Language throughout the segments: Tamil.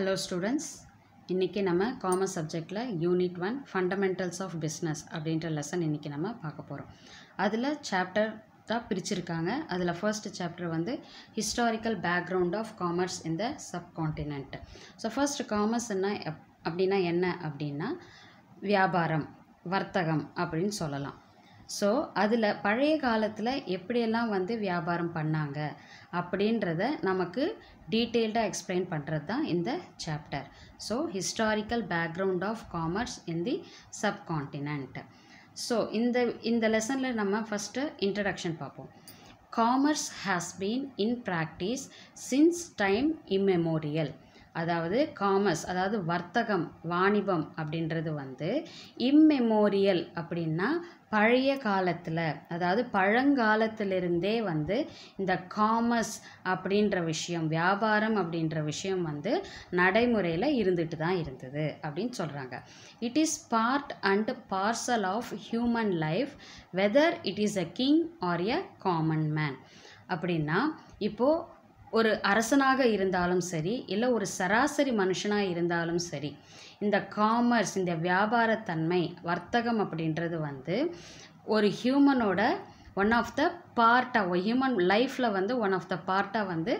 ஹலோ ஸ்டூடெண்ட்ஸ் இன்றைக்கி நம்ம காமர்ஸ் சப்ஜெக்டில் unit one fundamentals of business அப்படின்ற லெசன் இன்றைக்கி நம்ம பார்க்க போகிறோம் அதில் சாப்டர் தான் பிரிச்சிருக்காங்க அதில் ஃபர்ஸ்ட் சாப்டர் வந்து historical background of commerce in the subcontinent so first commerce என்ன அப்படின்னா என்ன அப்படின்னா வியாபாரம் வர்த்தகம் அப்படின்னு சொல்லலாம் ஸோ அதில் பழைய காலத்தில் எப்படியெல்லாம் வந்து வியாபாரம் பண்ணாங்க அப்படின்றத நமக்கு டீட்டெயில்டாக எக்ஸ்பிளைன் பண்ணுறது தான் இந்த chapter so historical background of commerce in the subcontinent so இந்த இந்த லெசனில் நம்ம ஃபஸ்ட்டு இன்ட்ரடக்ஷன் பார்ப்போம் commerce has been in practice since time immemorial அதாவது காமர்ஸ் அதாவது வர்த்தகம் வாணிபம் அப்படின்றது வந்து இம்மெமோரியல் அப்படின்னா பழைய காலத்தில் அதாவது பழங்காலத்திலிருந்தே வந்து இந்த காமர்ஸ் அப்படின்ற விஷயம் வியாபாரம் அப்படின்ற விஷயம் வந்து நடைமுறையில் இருந்துட்டு தான் இருந்தது அப்படின்னு சொல்கிறாங்க it is part and parcel of human life whether it is a king or a common man அப்படின்னா இப்போது ஒரு அரசனாக இருந்தாலும் சரி இல்லை ஒரு சராசரி மனுஷனாக இருந்தாலும் சரி இந்த காமர்ஸ் இந்த வியாபாரத்தன்மை வர்த்தகம் அப்படின்றது வந்து ஒரு ஹியூமனோட ஒன் ஆஃப் த பார்ட்டாக ஹியூமன் லைஃப்பில் வந்து ஒன் ஆஃப் த பார்ட்டாக வந்து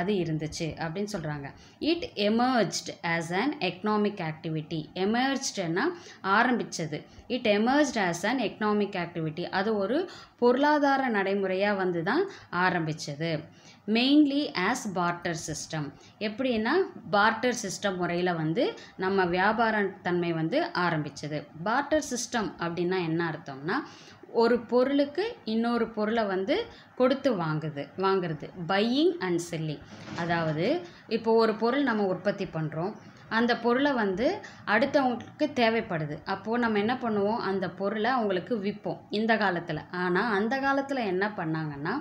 அது இருந்துச்சு அப்படின்னு சொல்கிறாங்க it emerged as an economic activity எமர்ஜ்டுன்னா ஆரம்பித்தது it emerged as an economic activity அது ஒரு பொருளாதார நடைமுறையாக வந்து தான் ஆரம்பித்தது மெயின்லி ஆஸ் பார்ட்டர் சிஸ்டம் எப்படின்னா பார்ட்டர் சிஸ்டம் முறையில் வந்து நம்ம வியாபார தன்மை வந்து ஆரம்பிச்சது பார்ட்டர் சிஸ்டம் அப்படின்னா என்ன அர்த்தம்னா ஒரு பொருளுக்கு இன்னொரு பொருளை வந்து கொடுத்து வாங்குது வாங்குறது பையிங் அண்ட் செல்லிங் அதாவது இப்போ ஒரு பொருள் நம்ம உற்பத்தி பண்ணுறோம் அந்த பொருளை வந்து அடுத்தவங்களுக்கு தேவைப்படுது அப்போது நம்ம என்ன பண்ணுவோம் அந்த பொருளை அவங்களுக்கு விற்போம் இந்த காலத்தில் ஆனால் அந்த காலத்தில் என்ன பண்ணாங்கன்னா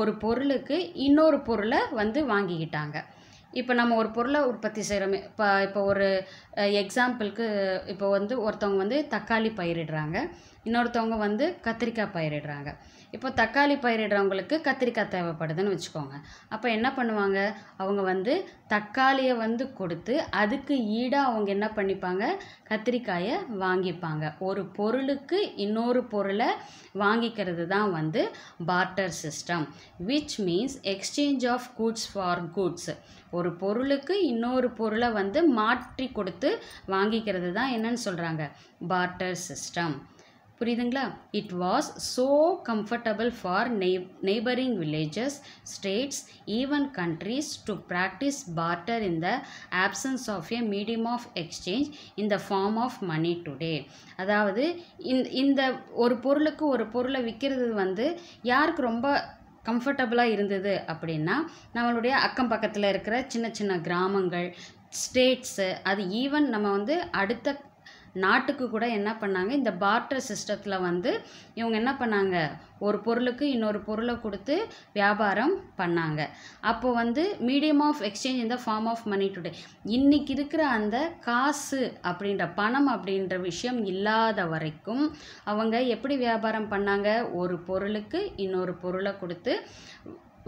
ஒரு பொருளுக்கு இன்னொரு பொருளை வந்து வாங்கிக்கிட்டாங்க இப்போ நம்ம ஒரு பொருளை உற்பத்தி செய்கிறோமே இப்போ இப்போ ஒரு எக்ஸாம்பிளுக்கு இப்போ வந்து ஒருத்தவங்க வந்து தக்காளி பயிரிடுறாங்க இன்னொருத்தவங்க வந்து கத்திரிக்காய் பயிரிடுறாங்க இப்போ தக்காளி பயிரிடுறவங்களுக்கு கத்திரிக்காய் தேவைப்படுதுன்னு வச்சுக்கோங்க அப்போ என்ன பண்ணுவாங்க அவங்க வந்து தக்காளியை வந்து கொடுத்து அதுக்கு ஈடாக அவங்க என்ன பண்ணிப்பாங்க கத்திரிக்காயை வாங்கிப்பாங்க ஒரு பொருளுக்கு இன்னொரு பொருளை வாங்கிக்கிறது தான் வந்து barter system which means exchange of goods for goods ஒரு பொருளுக்கு இன்னொரு பொருளை வந்து மாற்றி கொடுத்து வாங்கிக்கிறது தான் என்னன்னு சொல்கிறாங்க பார்ட்டர் சிஸ்டம் புரியுதுங்களா it was so comfortable for நெய் neighbouring villages states even countries to practice barter in the absence of a medium of exchange இந்த ஃபார்ம் ஆஃப் மணி டுடே அதாவது இந்த இந்த ஒரு பொருளுக்கு ஒரு பொருளை விற்கிறது வந்து யாருக்கு ரொம்ப கம்ஃபர்டபுளாக இருந்தது அப்படின்னா நம்மளுடைய அக்கம் பக்கத்தில் இருக்கிற சின்ன சின்ன கிராமங்கள் ஸ்டேட்ஸு அது ஈவன் நம்ம வந்து அடுத்த நாட்டுக்கு கூட என்ன பண்ணாங்க இந்த பார்ட்டர் சிஸ்டத்தில் வந்து இவங்க என்ன பண்ணாங்க ஒரு பொருளுக்கு இன்னொரு பொருளை கொடுத்து வியாபாரம் பண்ணாங்க அப்போ வந்து மீடியம் ஆஃப் எக்ஸ்சேஞ்ச் இந்த ஃபார்ம் ஆஃப் மணி டுடே இன்றைக்கி இருக்கிற அந்த காசு அப்படின்ற பணம் அப்படின்ற விஷயம் இல்லாத வரைக்கும் அவங்க எப்படி வியாபாரம் பண்ணாங்க ஒரு பொருளுக்கு இன்னொரு பொருளை கொடுத்து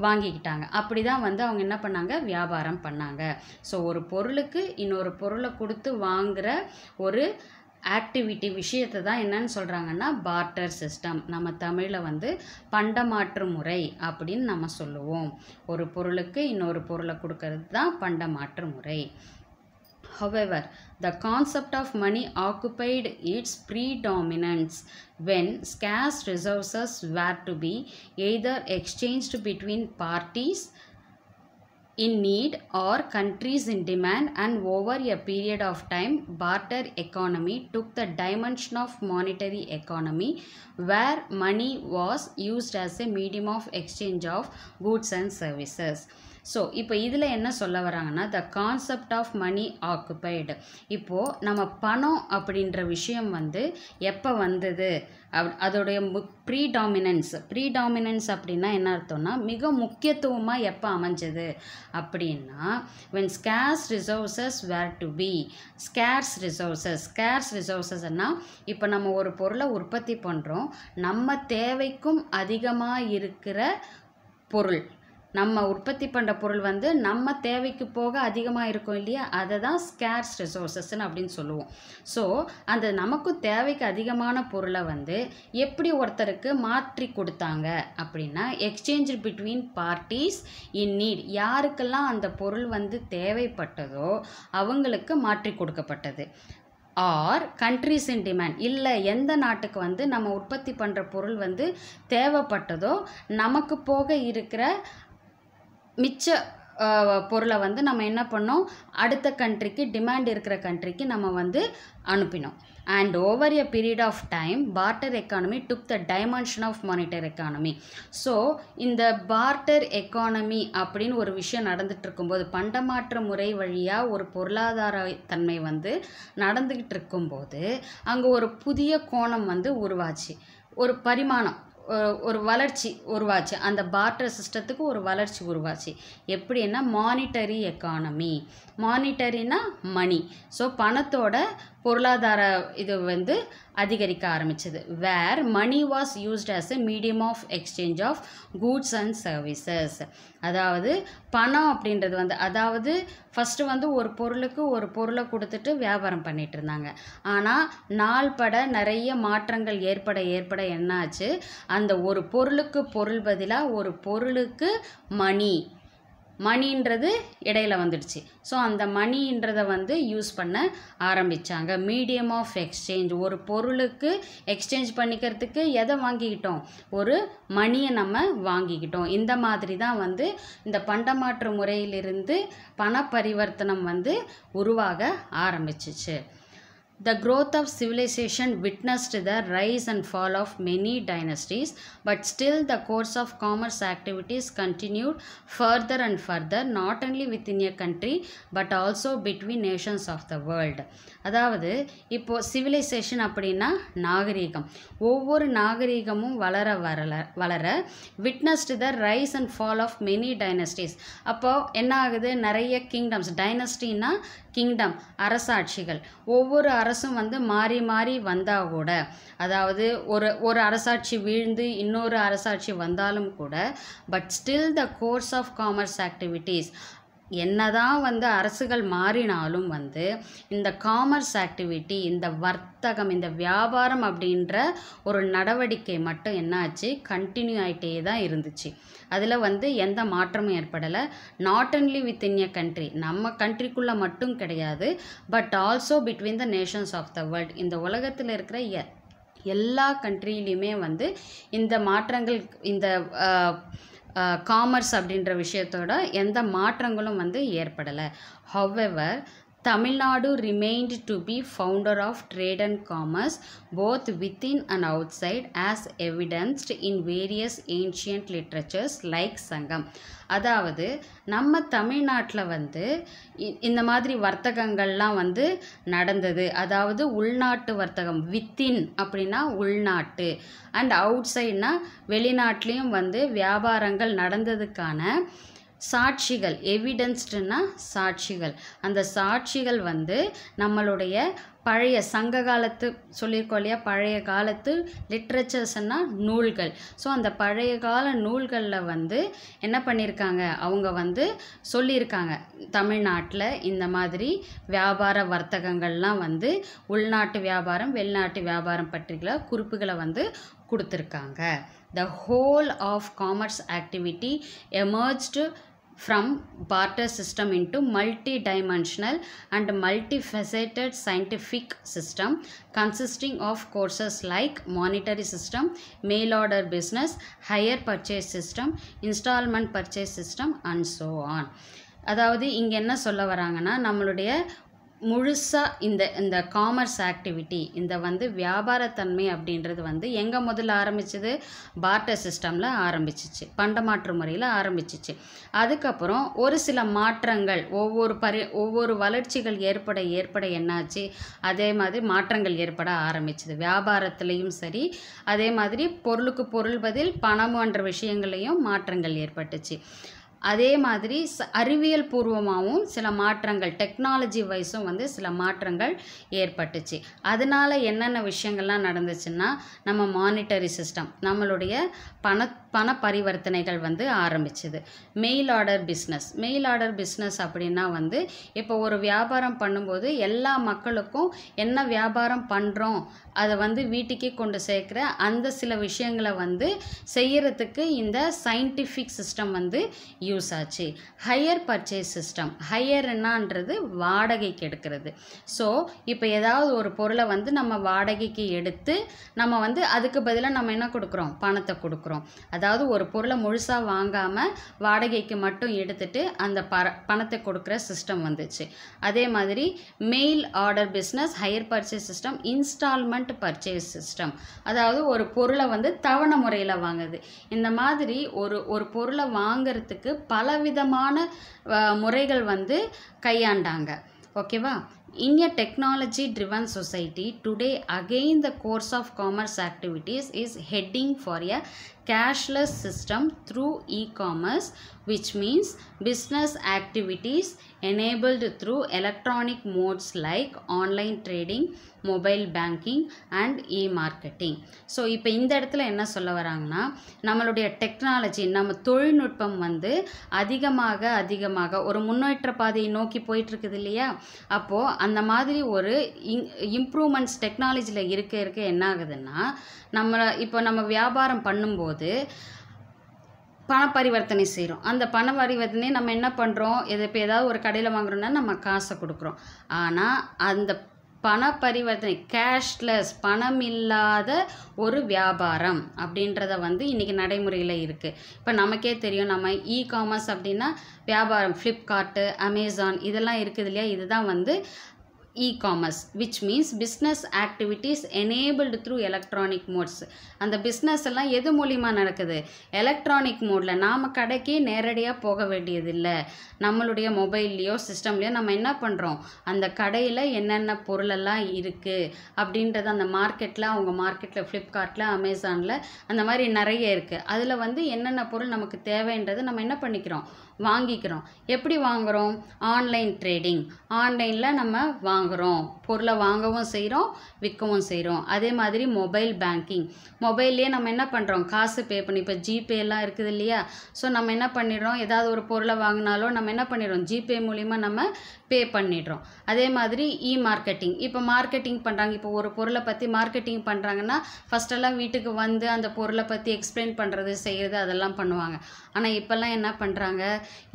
வாங்கிக்கிட்டாங்க அப்படி தான் வந்து அவங்க என்ன பண்ணாங்க வியாபாரம் பண்ணாங்க ஸோ ஒரு பொருளுக்கு இன்னொரு பொருளை கொடுத்து வாங்குகிற ஒரு ஆக்டிவிட்டி விஷயத்தை தான் என்னன்னு சொல்கிறாங்கன்னா பார்ட்டர் சிஸ்டம் நம்ம தமிழில் வந்து பண்டமாற்று முறை அப்படின்னு நம்ம சொல்லுவோம் ஒரு பொருளுக்கு இன்னொரு பொருளை கொடுக்கறது தான் பண்டமாற்று முறை However, the concept of money occupied its predominance when scarce resources were to be either exchanged between parties in need or countries in demand and over a period of time barter economy took the dimension of monetary economy where money was used as a medium of exchange of goods and services. So இப்போ இதில் என்ன சொல்ல வராங்கன்னா the concept of money occupied இப்போது நம்ம பணம் அப்படின்ற விஷயம் வந்து எப்போ வந்தது அப் அதோடைய ப்ரீடாமினன்ஸ் ப்ரீடாமினன்ஸ் அப்படின்னா என்ன அர்த்தம்னா மிக முக்கியத்துவமாக எப்போ அமைஞ்சது அப்படின்னா when scarce resources were to be scarce resources scarce ரிசோர்ஸஸ்னால் இப்போ நம்ம ஒரு பொருளை உற்பத்தி பண்ணுறோம் நம்ம தேவைக்கும் அதிகமாக இருக்கிற பொருள் நம்ம உற்பத்தி பண்ணுற பொருள் வந்து நம்ம தேவைக்கு போக அதிகமாக இருக்கும் இல்லையா அதை தான் ஸ்கேர்ஸ் ரிசோர்ஸஸ்ன்னு அப்படின்னு சொல்லுவோம் ஸோ அந்த நமக்கு தேவைக்கு அதிகமான பொருளை வந்து எப்படி ஒருத்தருக்கு மாற்றி கொடுத்தாங்க அப்படின்னா exchange between parties in need யாருக்கெல்லாம் அந்த பொருள் வந்து தேவைப்பட்டதோ அவங்களுக்கு மாற்றி கொடுக்கப்பட்டது ஆர் கண்ட்ரிஸ் இன் டிமாண்ட் இல்லை எந்த நாட்டுக்கு வந்து நம்ம உற்பத்தி பண்ணுற பொருள் வந்து தேவைப்பட்டதோ நமக்கு போக இருக்கிற மிச்ச பொருளை வந்து நம்ம என்ன பண்ணோம் அடுத்த கண்ட்ரிக்கு டிமாண்ட் இருக்கிற கண்ட்ரிக்கு நம்ம வந்து அனுப்பினோம் and over a period of time barter economy took the dimension of monitor economy so இந்த பார்ட்டர் எக்கானமி அப்படின்னு ஒரு விஷயம் நடந்துகிட்டு இருக்கும்போது பண்டமாற்ற முறை வழியாக ஒரு பொருளாதார தன்மை வந்து நடந்துக்கிட்டு இருக்கும்போது அங்கே ஒரு புதிய கோணம் வந்து உருவாச்சு ஒரு பரிமாணம் ஒரு வளர்ச்சி உருவாச்சு அந்த பார்ட்டர் சிஸ்டத்துக்கு ஒரு வளர்ச்சி உருவாச்சு எப்படின்னா மானிட்டரி எக்கானமி மானிட்டரினா மணி ஸோ பணத்தோட பொருளாதார இது வந்து அதிகரிக்க ஆரம்பிச்சது where money was used as a medium of exchange of goods and services அதாவது பணம் அப்படின்றது வந்து அதாவது ஃபஸ்ட்டு வந்து ஒரு பொருளுக்கு ஒரு பொருளை கொடுத்துட்டு வியாபாரம் பண்ணிகிட்டு இருந்தாங்க ஆனால் நாள் பட நிறைய மாற்றங்கள் ஏற்பட ஏற்பட என்னாச்சு அந்த ஒரு பொருளுக்கு பொருள் பதிலாக ஒரு பொருளுக்கு மணி மணின்றது இடையில வந்துடுச்சு ஸோ அந்த மணின்றதை வந்து யூஸ் பண்ண ஆரம்பித்தாங்க மீடியம் ஆஃப் எக்ஸ்சேஞ்ச் ஒரு பொருளுக்கு எக்ஸ்சேஞ்ச் பண்ணிக்கிறதுக்கு எதை வாங்கிக்கிட்டோம் ஒரு மணியை நம்ம வாங்கிக்கிட்டோம் இந்த மாதிரி தான் வந்து இந்த பண்டமாற்று முறையிலிருந்து பண பரிவர்த்தனம் வந்து உருவாக ஆரம்பிச்சிச்சு The growth of civilization witnessed the rise and fall of many dynasties, but still the course of commerce activities continued further and further, not only within a country but also between nations of the world. அதாவது இப்போ civilization அப்படின்னா நாகரீகம் ஒவ்வொரு நாகரீகமும் வளர வரல witnessed the rise and fall of many dynasties. Dynasties அப்போது என்ன ஆகுது நிறைய கிங்டம்ஸ் டைனஸ்டின்னா கிங்டம் அரசாட்சிகள் ஒவ்வொரு அரசும் வந்து மாறி மாறி வந்தால் கூட அதாவது ஒரு ஒரு அரசாட்சி வீழ்ந்து இன்னொரு அரசாட்சி வந்தாலும் கூட but still the course of commerce activities என்னதான் வந்து அரசுகள் மாறினாலும் வந்து இந்த காமர்ஸ் ஆக்டிவிட்டி இந்த வர்த்தகம் இந்த வியாபாரம் அப்படின்ற ஒரு நடவடிக்கை மட்டும் என்னாச்சு கண்டினியூ ஆகிட்டே தான் இருந்துச்சு அதில் வந்து எந்த மாற்றமும் ஏற்படலை not only within a country நம்ம கண்ட்ரிக்குள்ளே மட்டும் கிடையாது but also between the nations of the world இந்த உலகத்தில் இருக்கிற எல்லா கண்ட்ரிலையுமே வந்து இந்த மாற்றங்கள் இந்த காமர்ஸ் அப்படின்ற விஷயத்தோட எந்த மாற்றங்களும் வந்து ஏற்படலை ஹவ்வெவர் Tamil Nadu remained to be founder of trade and commerce both within and outside as evidenced in various ancient literatures like Sangam. அதாவது நம்ம தமிழ்நாட்டில் வந்து இந்த மாதிரி வர்த்தகங்கள்லாம் வந்து நடந்தது அதாவது உள்நாட்டு வர்த்தகம் வித்தின் அப்படின்னா உள்நாட்டு அண்ட் அவுட் சைட்னா வெளிநாட்டிலையும் வந்து வியாபாரங்கள் நடந்ததுக்கான சாட்சிகள் எவிடென்ஸ்டுன்னா சாட்சிகள் அந்த சாட்சிகள் வந்து நம்மளுடைய பழைய சங்க காலத்து சொல்லியிருக்கோம் இல்லையா பழைய காலத்து லிட்ரேச்சர்ஸ்னால் நூல்கள் ஸோ அந்த பழைய கால நூல்களில் வந்து என்ன பண்ணியிருக்காங்க அவங்க வந்து சொல்லியிருக்காங்க தமிழ்நாட்டில் இந்த மாதிரி வியாபார வர்த்தகங்கள்லாம் வந்து உள்நாட்டு வியாபாரம் வெளிநாட்டு வியாபாரம் பற்றிகளை குறிப்புகளை வந்து கொடுத்துருக்காங்க the whole of commerce activity emerged from barter system into multi-dimensional and multifaceted scientific system consisting of courses like monetary system, mail order business, higher purchase system, installment purchase system and so on. அதாவது இங்கே என்ன சொல்ல வராங்கன்னா நம்மளுடைய முழுசாக இந்த இந்த காமர்ஸ் ஆக்டிவிட்டி இந்த வந்து வியாபாரத்தன்மை அப்படின்றது வந்து எங்கே முதல்ல ஆரம்பிச்சது பார்ட்டர் சிஸ்டமில் ஆரம்பிச்சிச்சு பண்டமாற்று முறையில் ஆரம்பிச்சிச்சு அதுக்கப்புறம் ஒரு சில மாற்றங்கள் ஒவ்வொரு பரி ஒவ்வொரு வளர்ச்சிகள் ஏற்பட ஏற்பட என்னாச்சு அதே மாதிரி மாற்றங்கள் ஏற்பட ஆரம்பிச்சிது வியாபாரத்துலேயும் சரி அதே மாதிரி பொருளுக்கு பொருள் பதில் போன்ற விஷயங்கள்லையும் மாற்றங்கள் ஏற்பட்டுச்சு அதே மாதிரி ச அறிவியல் பூர்வமாகவும் சில மாற்றங்கள் டெக்னாலஜி வைஸும் வந்து சில மாற்றங்கள் ஏற்பட்டுச்சு அதனால் என்னென்ன விஷயங்கள்லாம் நடந்துச்சுன்னா நம்ம மானிட்டரி சிஸ்டம் நம்மளுடைய பண பண பரிவர்த்தனைகள் வந்து ஆரம்பிச்சுது mail order business mail order business அப்படின்னா வந்து இப்போ ஒரு வியாபாரம் பண்ணும்போது எல்லா மக்களுக்கும் என்ன வியாபாரம் பண்ணுறோம் அதை வந்து வீட்டுக்கே கொண்டு சேர்க்குற அந்த சில விஷயங்களை வந்து செய்கிறதுக்கு இந்த சயின்டிஃபிக் சிஸ்டம் வந்து யூ யூஸ் ஆச்சு ஹையர் பர்ச்சேஸ் சிஸ்டம் ஹையர் என்னான்றது வாடகைக்கு எடுக்கிறது ஸோ இப்போ ஏதாவது ஒரு பொருளை வந்து நம்ம வாடகைக்கு எடுத்து நம்ம வந்து அதுக்கு பதிலாக நம்ம என்ன கொடுக்குறோம் பணத்தை கொடுக்குறோம் அதாவது ஒரு பொருளை முழுசாக வாங்காமல் வாடகைக்கு மட்டும் எடுத்துகிட்டு அந்த பர பணத்தை கொடுக்குற சிஸ்டம் வந்துச்சு அதே மாதிரி mail order business hire purchase system instalment purchase system அதாவது ஒரு பொருளை வந்து தவணை முறையில் வாங்குது இந்த மாதிரி ஒரு ஒரு பொருளை வாங்கிறதுக்கு பலவிதமான முறைகள் வந்து கையாண்டாங்க ஓகேவா In a technology driven society, today again the course of commerce activities is heading for a cashless system through e-commerce which means business activities enabled through electronic modes like online trading, mobile banking and e-marketing. So இப்போ இந்த இடத்துல என்ன சொல்ல வராங்கன்னா நம்மளுடைய டெக்னாலஜி நம்ம தொழில்நுட்பம் வந்து அதிகமாக அதிகமாக ஒரு முன்னேற்ற பாதையை நோக்கி போயிட்டுருக்குது இல்லையா அப்போது அந்த மாதிரி ஒரு இங் இம்ப்ரூவ்மெண்ட்ஸ் டெக்னாலஜியில் இருக்க இருக்க என்ன ஆகுதுன்னா நம்ம இப்போ நம்ம வியாபாரம் பண்ணும்போது பண பரிவர்த்தனை செய்கிறோம் அந்த பண பரிவர்த்தனை நம்ம என்ன பண்ணுறோம் எது இப்போ ஏதாவது ஒரு கடையில் வாங்குறோம்னா நம்ம காசை கொடுக்குறோம் ஆனால் அந்த பண பரிவர்த்தனை கேஷ்லெஸ் பணம் இல்லாத ஒரு வியாபாரம் அப்படின்றத வந்து இன்றைக்கி நடைமுறையில் இருக்குது இப்போ நமக்கே தெரியும் நம்ம இ காமர்ஸ் அப்படின்னா வியாபாரம் ஃப்ளிப்கார்ட்டு அமேசான் இதெல்லாம் இருக்குது இல்லையா இதுதான் வந்து e-commerce which means business activities enabled through electronic modes அந்த பிஸ்னஸ் எல்லாம் எது மூலிமா நடக்குது எலக்ட்ரானிக் மோடில் நாம் கடைக்கே நேரடியாக போக வேண்டியதில்லை நம்மளுடைய மொபைல்லையோ சிஸ்டம்லையோ நம்ம என்ன பண்ணுறோம் அந்த கடையில் என்னென்ன பொருளெல்லாம் இருக்குது அப்படின்றத அந்த மார்க்கெட்டில் அவங்க மார்க்கெட்டில் ஃப்ளிப்கார்ட்டில் அமேசானில் அந்த மாதிரி நிறைய இருக்குது அதில் வந்து என்னென்ன பொருள் நமக்கு தேவைன்றது நம்ம என்ன பண்ணிக்கிறோம் வாங்கிக்கிறோம் எப்படி வாங்குகிறோம் ஆன்லைன் ட்ரேடிங் ஆன்லைனில் நம்ம வாங்க வாங்குகிறோம் பொருளை வாங்கவும் செய்கிறோம் விற்கவும் செய்கிறோம் அதே மாதிரி மொபைல் பேங்கிங் மொபைல்லே நம்ம என்ன பண்ணுறோம் காசு பே பண்ணி இப்போ ஜிபேலாம் இருக்குது இல்லையா ஸோ நம்ம என்ன பண்ணிடுறோம் ஏதாவது ஒரு பொருளை வாங்கினாலும் நம்ம என்ன பண்ணிடுறோம் ஜிபே மூலிமா நம்ம பே பண்ணிடுறோம் அதே மாதிரி இ மார்க்கெட்டிங் இப்போ மார்க்கெட்டிங் பண்ணுறாங்க இப்போ ஒரு பொருளை பற்றி மார்க்கெட்டிங் பண்ணுறாங்கன்னா ஃபஸ்ட்டெல்லாம் வீட்டுக்கு வந்து அந்த பொருளை பற்றி எக்ஸ்பிளைன் பண்ணுறது செய்கிறது அதெல்லாம் பண்ணுவாங்க ஆனால் இப்போல்லாம் என்ன பண்ணுறாங்க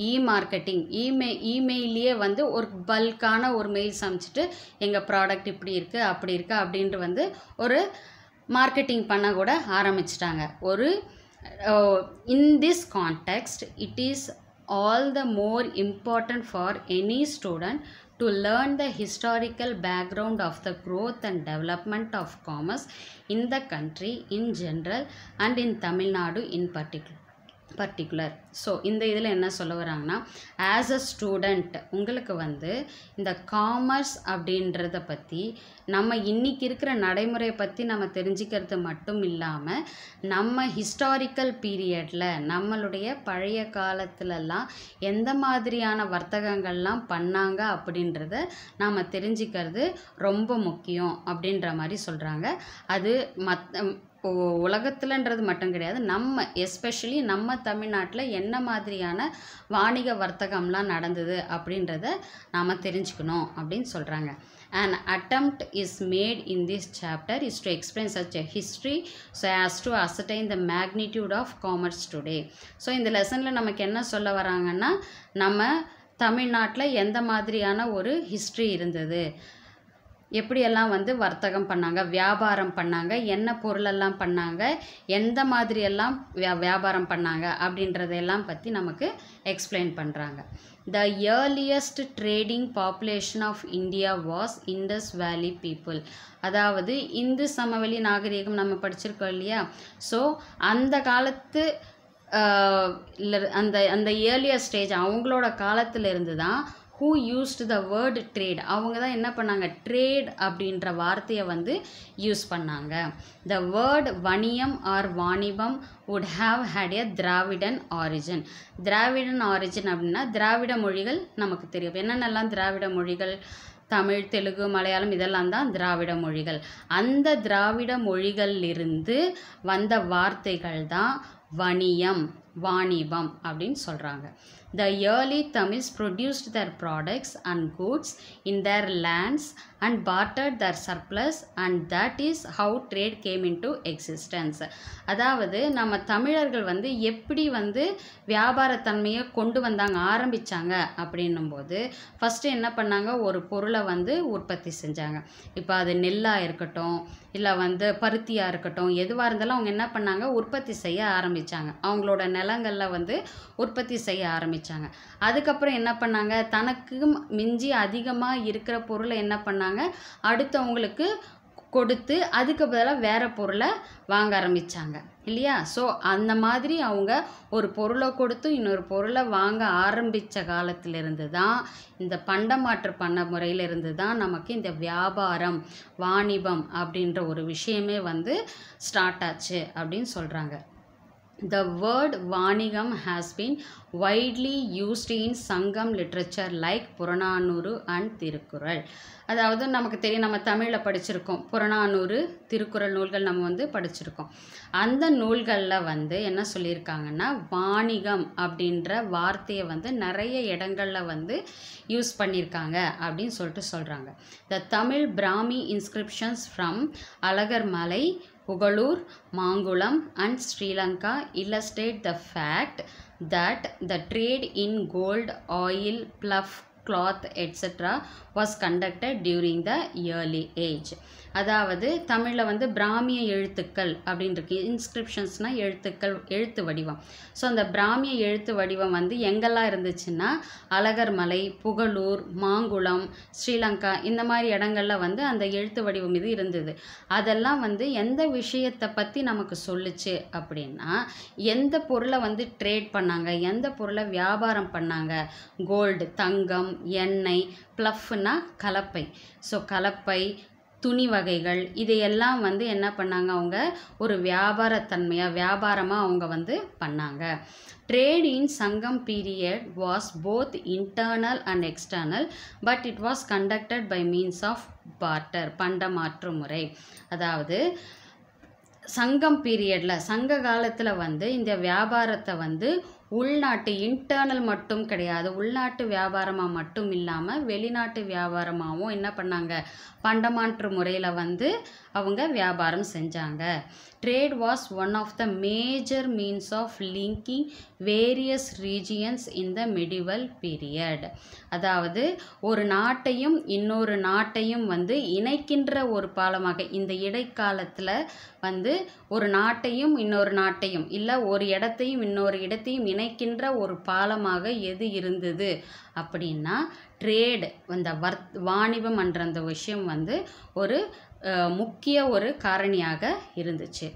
இ மார்க்கெட்டிங் இமெயில் இமெயிலேயே வந்து ஒரு பல்கான ஒரு மெயில் சமைச்சிட்டு எங்கள் ப்ராடக்ட் இப்படி இருக்குது அப்படி இருக்குது அப்படின்ட்டு வந்து ஒரு மார்க்கெட்டிங் பண்ண கூட ஆரம்பிச்சிட்டாங்க ஒரு in this context it is all the more important for any student to learn the historical background of the growth and development of commerce in the country in general and in Tamil Nadu in particular particular so இந்த இதில் என்ன சொல்ல வராங்கன்னா ஆஸ் அ ஸ்டூடெண்ட் உங்களுக்கு வந்து இந்த காமர்ஸ் அப்படின்றத பற்றி நம்ம இன்றைக்கி இருக்கிற நடைமுறையை பற்றி நம்ம தெரிஞ்சுக்கிறது மட்டும் இல்லாமல் நம்ம ஹிஸ்டாரிக்கல் பீரியடில் நம்மளுடைய பழைய காலத்துலலாம் எந்த மாதிரியான வர்த்தகங்கள்லாம் பண்ணாங்க அப்படின்றத நாம் தெரிஞ்சுக்கிறது ரொம்ப முக்கியம் அப்படின்ற மாதிரி சொல்கிறாங்க அது மற்ற உலகத்துலன்றது மட்டும் கிடையாது நம்ம எஸ்பெஷலி நம்ம தமிழ்நாட்டில் என்ன மாதிரியான வாணிக வர்த்தகம்லாம் நடந்தது அப்படின்றத நாம் தெரிஞ்சுக்கணும் அப்படின்னு சொல்கிறாங்க and attempt is made in this chapter is to explain such a history so as to ascertain the magnitude of commerce today so இந்த லெசனில் நமக்கு என்ன சொல்ல வராங்கன்னா நம்ம தமிழ்நாட்டில் எந்த மாதிரியான ஒரு ஹிஸ்ட்ரி இருந்தது எப்படியெல்லாம் வந்து வர்த்தகம் பண்ணாங்க வியாபாரம் பண்ணாங்க என்ன பொருளெல்லாம் பண்ணாங்க எந்த மாதிரியெல்லாம் வியா வியாபாரம் பண்ணாங்க எல்லாம் பற்றி நமக்கு எக்ஸ்பிளைன் பண்ணுறாங்க the earliest trading population of India was Indus valley people அதாவது இந்து சமவெளி நாகரீகம் நம்ம படிச்சிருக்கோம் இல்லையா ஸோ அந்த காலத்து இல்லை அந்த அந்த ஏர்லியர் ஸ்டேஜ் அவங்களோட காலத்தில் இருந்து தான் who used the word trade அவங்க தான் என்ன பண்ணாங்க ட்ரேட் அப்படின்ற வார்த்தையை வந்து யூஸ் பண்ணாங்க the word vaniyam or vanibam would have had a Dravidian origin Dravidian origin அப்படின்னா திராவிட மொழிகள் நமக்கு தெரியும் என்னென்னலாம் திராவிட மொழிகள் தமிழ் தெலுங்கு மலையாளம் இதெல்லாம் தான் திராவிட மொழிகள் அந்த திராவிட மொழிகளிலிருந்து வந்த வார்த்தைகள் தான் வணியம் வாணிபம் அப்படின்னு சொல்கிறாங்க The early Tamils produced their products and goods in their lands and bartered their surplus and that is how trade came into existence அதாவது நம்ம தமிழர்கள் வந்து எப்படி வந்து வியாபாரத்தன்மையை கொண்டு வந்தாங்க ஆரம்பித்தாங்க அப்படின்னும் போது ஃபஸ்ட்டு என்ன பண்ணாங்க ஒரு பொருளை வந்து உற்பத்தி செஞ்சாங்க இப்போ அது நெல்லாக இருக்கட்டும் இல்லை வந்து பருத்தியாக இருக்கட்டும் எதுவாக இருந்தாலும் அவங்க என்ன பண்ணாங்க உற்பத்தி செய்ய ஆரம்பித்தாங்க அவங்களோட நிலங்களில் வந்து உற்பத்தி செய்ய ஆரம்பித்தாங்க ஆரம்பித்தாங்க அதுக்கப்புறம் என்ன பண்ணாங்க தனக்கும் மிஞ்சி அதிகமாக இருக்கிற பொருளை என்ன பண்ணாங்க அடுத்தவங்களுக்கு கொடுத்து அதுக்கு பதிலாக வேறு பொருளை வாங்க ஆரம்பித்தாங்க இல்லையா ஸோ அந்த மாதிரி அவங்க ஒரு பொருளை கொடுத்து இன்னொரு பொருளை வாங்க ஆரம்பித்த காலத்திலிருந்து தான் இந்த பண்டமாற்று பண்ண முறையிலிருந்து தான் நமக்கு இந்த வியாபாரம் வாணிபம் அப்படின்ற ஒரு விஷயமே வந்து ஸ்டார்ட் ஆச்சு அப்படின்னு சொல்கிறாங்க The word வாணிகம் has been widely used in Sangam literature like Purananuru and Thirukkural அதாவது நமக்கு தெரியும் நம்ம தமிழில் படிச்சிருக்கோம் புறநானூறு திருக்குறள் நூல்கள் நம்ம வந்து படிச்சிருக்கோம் அந்த நூல்களில் வந்து என்ன சொல்லியிருக்காங்கன்னா வாணிகம் அப்படின்ற வார்த்தையை வந்து நிறைய இடங்களில் வந்து யூஸ் பண்ணியிருக்காங்க அப்படின்னு சொல்லிட்டு சொல்கிறாங்க the Tamil Brahmi inscriptions from Azhagar Malai Pugalur, Mangulam and Sri Lanka illustrate the fact that the trade in gold, oil, pluff, cloth, etc. Was conducted during the early age அதாவது தமிழில் வந்து பிராமிய எழுத்துக்கள் அப்படின்னு இருக்கு இன்ஸ்கிரிப்ஷன்ஸ்னால் எழுத்துக்கள் எழுத்து வடிவம் ஸோ அந்த பிராமிய எழுத்து வடிவம் வந்து எங்கெல்லாம் இருந்துச்சுன்னா அழகர்மலை புகழூர் மாங்குளம் ஸ்ரீலங்கா இந்த மாதிரி இடங்கள்ல வந்து அந்த எழுத்து வடிவம் இது இருந்தது அதெல்லாம் வந்து எந்த விஷயத்தை பற்றி நமக்கு சொல்லுச்சு அப்படின்னா எந்த பொருளை வந்து ட்ரேட் பண்ணாங்க எந்த பொருளை வியாபாரம் பண்ணாங்க கோல்டு தங்கம் எண்ணெய் ப்ளஃப்னா கலப்பை ஸோ கலப்பை துணி வகைகள் இதையெல்லாம் வந்து என்ன பண்ணாங்க அவங்க ஒரு வியாபாரத்தன்மையாக வியாபாரமாக அவங்க வந்து பண்ணாங்க trade in Sangam period was both internal and external but it was conducted by means of barter பண்ட மாற்று முறை அதாவது சங்கம் பீரியடில் சங்க காலத்தில் வந்து இந்த வியாபாரத்தை வந்து உள்நாட்டு இன்டர்னல் மட்டும் கிடையாது உள்நாட்டு வியாபாரமாக மட்டும் இல்லாமல் வெளிநாட்டு வியாபாரமாகவும் என்ன பண்ணாங்க பண்டமாற்று முறையில் வந்து அவங்க வியாபாரம் செஞ்சாங்க trade was one of the major means of linking various regions in the medieval period அதாவது ஒரு நாட்டையும் இன்னொரு நாட்டையும் வந்து இணைக்கின்ற ஒரு பாலமாக இந்த இடைக்காலத்தில் வந்து ஒரு நாட்டையும் இன்னொரு நாட்டையும் இல்லை ஒரு இடத்தையும் இன்னொரு இடத்தையும் இணைக்கின்ற ஒரு பாலமாக எது இருந்தது அப்படின்னா ட்ரேடு அந்த வர்த் வாணிபம் என்ற அந்த விஷயம் வந்து ஒரு முக்கிய ஒரு காரணியாக இருந்துச்சு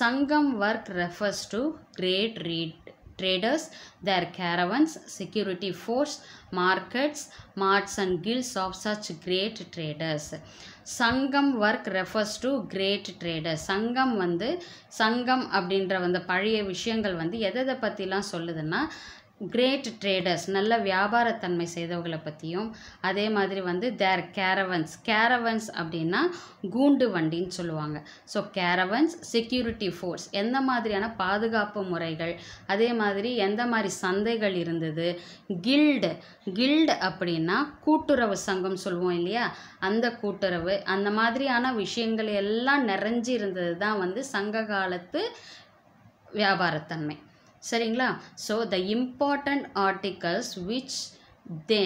Sangam work refers to great read traders their caravans security force markets marts and guilds of such great traders Sangam work refers to great traders Sangam வந்து சங்கம் அப்படின்ற வந்து பழைய விஷயங்கள் வந்து எதை பற்றிலாம் சொல்லுதுன்னா கிரேட் ட்ரேடர்ஸ் நல்ல வியாபாரத்தன்மை செய்தவர்களை பற்றியும் அதே மாதிரி வந்து தேர் கேரவன்ஸ் கேரவன்ஸ் அப்படின்னா கூண்டு வண்டின்னு சொல்லுவாங்க ஸோ கேரவன்ஸ் செக்யூரிட்டி ஃபோர்ஸ் எந்த மாதிரியான பாதுகாப்பு முறைகள் அதே மாதிரி எந்த மாதிரி சந்தைகள் இருந்தது கில்டு கில்டு அப்படின்னா கூட்டுறவு சங்கம் சொல்லுவோம் இல்லையா அந்த கூட்டுறவு அந்த மாதிரியான விஷயங்கள் எல்லாம் நிறைஞ்சி இருந்தது தான் வந்து சங்க காலத்து வியாபாரத்தன்மை சரிங்களா so the important articles which they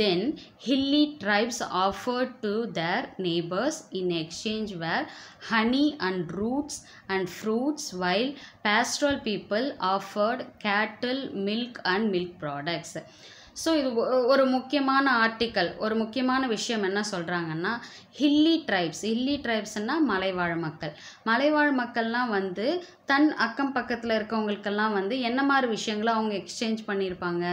then hilly tribes offered to their neighbours in exchange were honey and roots and fruits while pastoral people offered cattle milk and milk products so இது ஒரு முக்கியமான ஆர்டிக்கல் ஒரு முக்கியமான விஷயம் என்ன சொல்கிறாங்கன்னா ஹில்லி ட்ரைப்ஸ் ஹில்லி ட்ரைப்ஸ்னால் மலைவாழ் மக்கள் மலைவாழ் மக்கள்லாம் வந்து தன் அக்கம் பக்கத்தில் இருக்கவங்களுக்கெல்லாம் வந்து என்ன மாதிரி விஷயங்களை அவங்க எக்ஸ்சேஞ்ச் பண்ணியிருப்பாங்க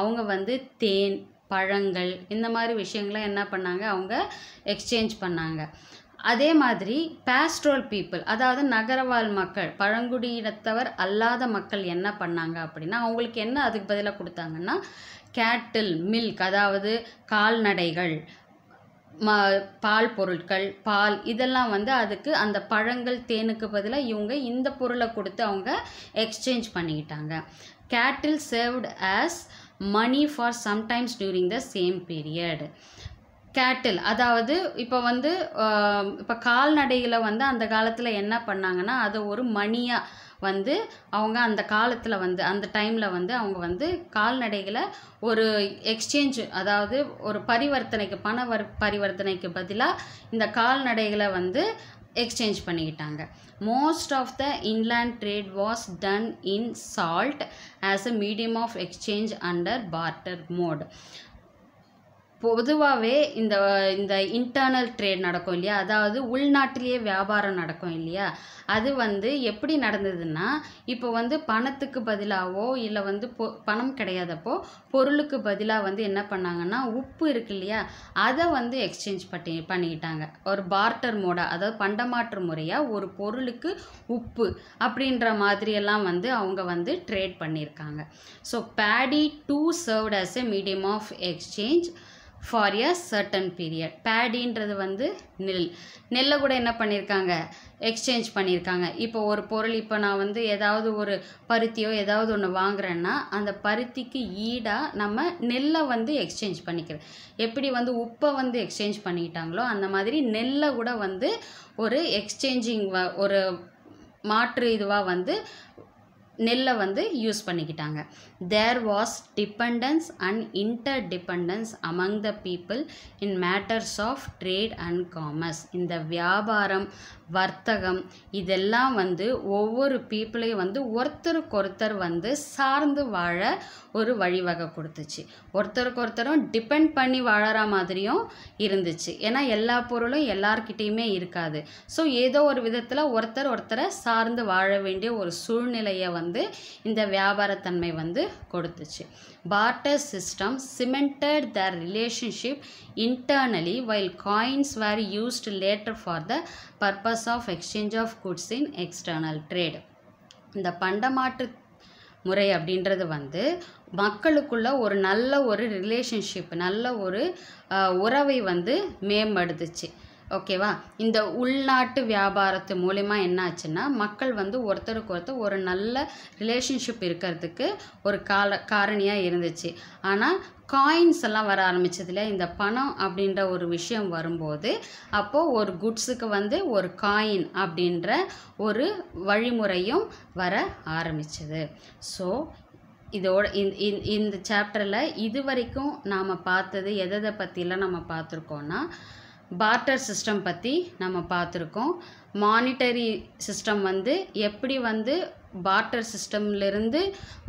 அவங்க வந்து தேன் பழங்கள் இந்த மாதிரி விஷயங்களை என்ன பண்ணாங்க அவங்க எக்ஸ்சேஞ்ச் பண்ணாங்க அதே மாதிரி பேஸ்ட்ரோல் பீப்புள் அதாவது நகரவாழ் மக்கள் பழங்குடியினத்தவர் அல்லாத மக்கள் என்ன பண்ணாங்க அப்படின்னா அவங்களுக்கு என்ன அதுக்கு பதிலாக கொடுத்தாங்கன்னா கேட்டில் மில்க் அதாவது கால்நடைகள் ம பால் பொருட்கள் பால் இதெல்லாம் வந்து அதுக்கு அந்த பழங்கள் தேனுக்கு பதிலாக இவங்க இந்த பொருளை கொடுத்து அவங்க எக்ஸ்சேஞ்ச் பண்ணிக்கிட்டாங்க cattle served as money for sometimes during the same period cattle அதாவது இப்போ வந்து இப்போ கால்நடைகளை வந்து அந்த காலத்தில் என்ன பண்ணாங்கன்னா அதை ஒரு மணியாக வந்து அவங்க அந்த காலத்தில் வந்து அந்த டைமில் வந்து அவங்க வந்து கால்நடைகளை ஒரு எக்ஸ்சேஞ்சு அதாவது ஒரு பரிவர்த்தனைக்கு பண வர் பரிவர்த்தனைக்கு பதிலாக இந்த கால்நடைகளை வந்து எக்ஸ்சேஞ்ச் பண்ணிக்கிட்டாங்க most of the inland trade was done in salt as a medium of exchange under barter mode பொதுவாகவே இந்த இந்த இன்டர்னல் ட்ரேட் நடக்கும் இல்லையா அதாவது உள்நாட்டிலேயே வியாபாரம் நடக்கும் இல்லையா அது வந்து எப்படி நடந்ததுன்னா இப்போ வந்து பணத்துக்கு பதிலாகவோ இல்லை வந்து பொ பணம் கிடையாதப்போ பொருளுக்கு பதிலாக வந்து என்ன பண்ணாங்கன்னா உப்பு இருக்கு இல்லையா அதை வந்து எக்ஸ்சேஞ்ச் பண்ணி பண்ணிக்கிட்டாங்க ஒரு பார்ட்டர் மோடாக அதாவது பண்டமாற்று முறையாக ஒரு பொருளுக்கு உப்பு அப்படின்ற மாதிரியெல்லாம் வந்து அவங்க வந்து ட்ரேட் பண்ணியிருக்காங்க so paddy too served as a medium of exchange for a certain period பேடின்றது வந்து நெல் நெல்லை கூட என்ன பண்ணியிருக்காங்க எக்ஸ்சேஞ்ச் பண்ணியிருக்காங்க இப்போ ஒரு பொருள் இப்போ நான் வந்து ஏதாவது ஒரு பருத்தியோ ஏதாவது ஒன்று வாங்குறேன்னா அந்த பருத்திக்கு ஈடாக நம்ம நெல்லை வந்து எக்ஸ்சேஞ்ச் பண்ணிக்கிறது எப்படி வந்து உப்பை வந்து எக்ஸ்சேஞ்ச் பண்ணிக்கிட்டாங்களோ அந்த மாதிரி நெல்லை கூட வந்து ஒரு எக்ஸ்சேஞ்சிங் ஒரு மாற்று இதுவாக வந்து நெல்லை வந்து யூஸ் பண்ணிக்கிட்டாங்க there was dependence and interdependence among the people in matters of trade and commerce இந்த வியாபாரம் வர்த்தகம் இதெல்லாம் வந்து ஒவ்வொரு பீப்புளையும் வந்து ஒருத்தருக்கு ஒருத்தர் வந்து சார்ந்து வாழ ஒரு வழிவகை கொடுத்துச்சு ஒருத்தருக்கு ஒருத்தரும் டிபெண்ட் பண்ணி வாழற மாதிரியும் இருந்துச்சு ஏன்னா எல்லா பொருளும் எல்லார்கிட்டேயுமே இருக்காது ஸோ ஏதோ ஒரு விதத்தில் ஒருத்தர் ஒருத்தரை சார்ந்து வாழ வேண்டிய ஒரு சூழ்நிலையை வந்து வந்து இந்த வியாபாரத்தன்மை வந்து கொடுத்துச்சு barter system cemented the relationship internally while coins were used later for the purpose of exchange of goods in external trade இந்த பண்டமாற்று முறை அப்படின்றது வந்து மக்களுக்குள்ள ஒரு நல்ல ஒரு ரிலேஷன்ஷிப் நல்ல ஒரு உறவை வந்து மேம்படுத்துச்சு ஓகேவா இந்த உள்நாட்டு வியாபாரத்து மூலிமா என்ன ஆச்சுன்னா மக்கள் வந்து ஒருத்தருக்கு ஒருத்தர் ஒரு நல்ல ரிலேஷன்ஷிப் இருக்கிறதுக்கு ஒரு கால காரணியாக இருந்துச்சு ஆனால் காயின்ஸ் எல்லாம் வர ஆரம்பித்ததுல இந்த பணம் அப்படின்ற ஒரு விஷயம் வரும்போது அப்போது ஒரு குட்ஸுக்கு வந்து ஒரு காயின் அப்படின்ற ஒரு வழிமுறையும் வர ஆரம்பிச்சது ஸோ இதோட இந்த இந்த சாப்டரில் இது வரைக்கும் நாம் பார்த்தது எதை பற்றிலாம் நம்ம பார்த்துருக்கோன்னா பார்ட்டர் சிஸ்டம் பற்றி நம்ம பார்த்துருக்கோம் மானிட்டரி சிஸ்டம் வந்து எப்படி வந்து பார்ட்டர் சிஸ்டம்லேருந்து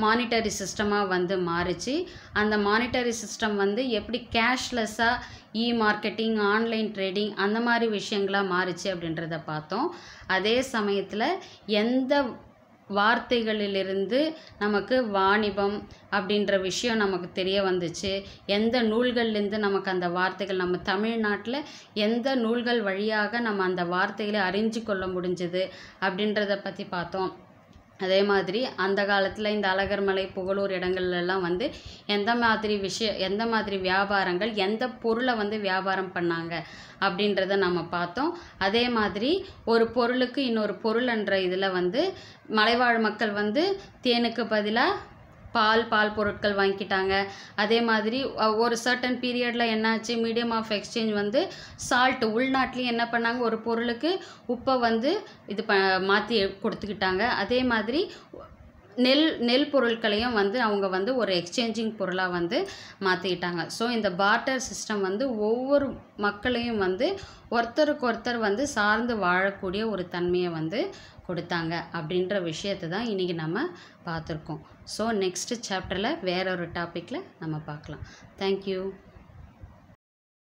மானிட்டரி சிஸ்டமாக வந்து மாறிச்சு அந்த மானிட்டரி சிஸ்டம் வந்து எப்படி கேஷ்லெஸ்ஸாக இ மார்க்கெட்டிங் ஆன்லைன் ட்ரேடிங் அந்த மாதிரி விஷயங்களாக மாறிச்சு அப்படின்றத பார்த்தோம் அதே சமயத்தில் எந்த வார்த்தைகளிலிருந்து நமக்கு வாணிபம் அப்படின்ற விஷயம் நமக்கு தெரிய வந்துச்சு எந்த நூல்கள்லேருந்து நமக்கு அந்த வார்த்தைகள் நம்ம தமிழ்நாட்டில் எந்த நூல்கள் வழியாக நம்ம அந்த வார்த்தைகளை அறிஞ்சு கொள்ள முடிஞ்சுது அப்படின்றத பற்றி பார்த்தோம் அதே மாதிரி அந்த காலத்தில் இந்த அழகர் மலை புகழூர் இடங்கள்லலாம் வந்து எந்த மாதிரி விஷய எந்த மாதிரி வியாபாரங்கள் எந்த பொருளை வந்து வியாபாரம் பண்ணாங்க அப்படின்றத நம்ம பார்த்தோம் அதே மாதிரி ஒரு பொருளுக்கு இன்னொரு பொருள்ன்ற இதில் வந்து மலைவாழ் மக்கள் வந்து தேனுக்கு பதிலாக பால் பால் பொருட்கள் வாங்கிக்கிட்டாங்க அதே மாதிரி ஒரு சர்டன் பீரியடில் என்னாச்சு மீடியம் ஆஃப் எக்ஸ்சேஞ்ச் வந்து சால்ட் உள்நாட்டிலையும் என்ன பண்ணாங்க ஒரு பொருளுக்கு உப்பை வந்து இது ப மாற்றி கொடுத்துக்கிட்டாங்க அதே மாதிரி நெல் நெல் பொருட்களையும் வந்து அவங்க வந்து ஒரு எக்ஸ்சேஞ்சிங் பொருளாக வந்து மாற்றிக்கிட்டாங்க ஸோ இந்த பார்ட்டர் சிஸ்டம் வந்து ஒவ்வொரு மக்களையும் வந்து ஒருத்தருக்கு ஒருத்தர் வந்து சார்ந்து வாழக்கூடிய ஒரு தன்மையை வந்து கொடுத்தாங்க அப்படின்ற விஷயத்தை தான் இன்றைக்கி நம்ம பார்த்துருக்கோம் ஸோ நெக்ஸ்ட்டு சாப்டரில் வேற ஒரு டாப்பிக்கில் நம்ம பார்க்கலாம் தேங்க்யூ